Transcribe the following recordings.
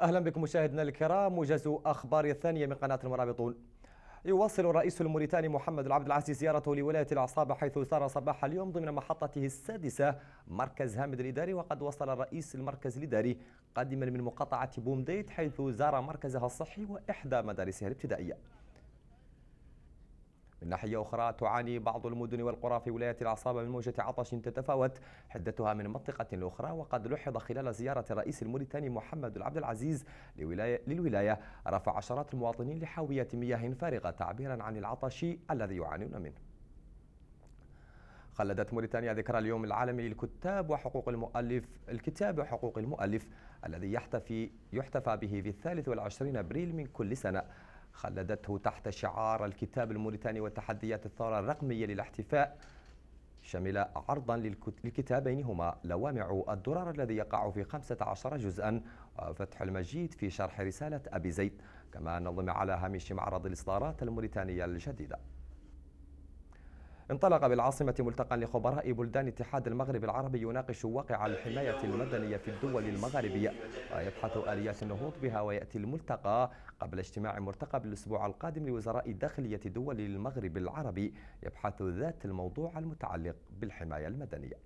أهلا بكم مشاهدنا الكرام وجز أخبار الثانية من قناة المرابطون يواصل الرئيس الموريتاني محمد العبد العزيز زيارته لولاية العصابة حيث سار صباح اليوم ضمن محطته السادسة مركز هامد الإداري وقد وصل الرئيس المركز الإداري قادما من مقاطعة بومديت حيث زار مركزها الصحي وإحدى مدارسها الابتدائية من ناحية أخرى تعاني بعض المدن والقرى في ولاية العصابة من موجة عطش تتفاوت حدتها من منطقة لأخرى وقد لحظ خلال زيارة الرئيس الموريتاني محمد العبد العزيز للولاية, للولاية رفع عشرات المواطنين لحاوية مياه فارغة تعبيرا عن العطش الذي يعانون منه خلدت موريتانيا ذكرى اليوم العالمي للكتاب وحقوق المؤلف الكتاب وحقوق المؤلف الذي يحتفي يحتفى به في الثالث والعشرين أبريل من كل سنة خلدته تحت شعار الكتاب الموريتاني وتحديات الثورة الرقمية للاحتفاء شمل عرضا للكتابين هما لوامع الدرر الذي يقع في 15 جزءا وفتح المجيد في شرح رسالة أبي زيد كما نظم على هامش معرض الإصدارات الموريتانية الجديدة انطلق بالعاصمة ملتقى لخبراء بلدان اتحاد المغرب العربي يناقش واقع الحماية المدنية في الدول المغربية ويبحث آليات النهوض بها ويأتي الملتقى قبل اجتماع مرتقب الأسبوع القادم لوزراء داخلية دول المغرب العربي يبحث ذات الموضوع المتعلق بالحماية المدنية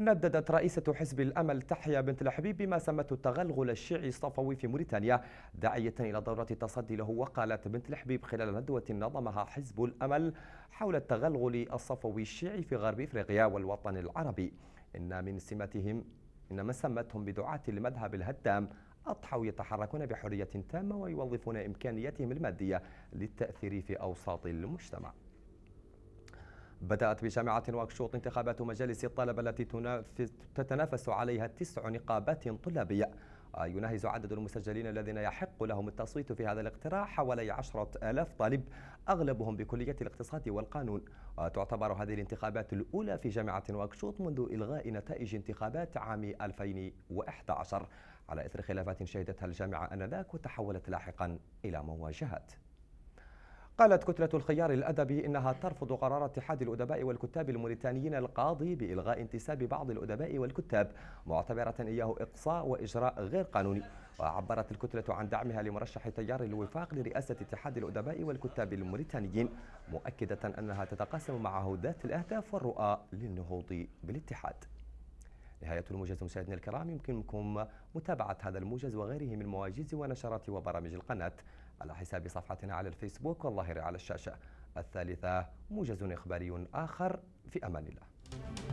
نددت رئيسة حزب الأمل تحيا بنت الحبيب بما سمته التغلغل الشيعي الصفوي في موريتانيا داعية إلى ضرورة التصدي له وقالت بنت الحبيب خلال ندوة نظمها حزب الأمل حول التغلغل الصفوي الشيعي في غرب إفريقيا والوطن العربي إن من سمتهم إن من سمتهم بدعاة المذهب الهدام أضحوا يتحركون بحرية تامة ويوظفون إمكانياتهم المادية للتأثير في أوساط المجتمع بدأت بجامعة واكشوط انتخابات مجالس الطلبة التي تتنافس عليها تسع نقابات طلابية آه، يناهز عدد المسجلين الذين يحق لهم التصويت في هذا الاقتراح حوالي عشرة ألاف طالب أغلبهم بكلية الاقتصاد والقانون آه، تعتبر هذه الانتخابات الأولى في جامعة واكشوط منذ إلغاء نتائج انتخابات عام 2011 على إثر خلافات شهدتها الجامعة أنذاك وتحولت لاحقا إلى مواجهات قالت كتلة الخيار الأدبي إنها ترفض قرار اتحاد الأدباء والكتاب الموريتانيين القاضي بإلغاء انتساب بعض الأدباء والكتاب معتبرة إياه إقصاء وإجراء غير قانوني وعبرت الكتلة عن دعمها لمرشح تيار الوفاق لرئاسة اتحاد الأدباء والكتاب الموريتانيين مؤكدة أنها تتقاسم معه ذات الأهداف والرؤى للنهوض بالاتحاد نهاية الموجز مشاهدينا الكرام يمكنكم متابعة هذا الموجز وغيره من مواجز ونشرات وبرامج القناة على حساب صفحتنا على الفيسبوك والظاهر على الشاشة الثالثة موجز إخباري آخر في أمان الله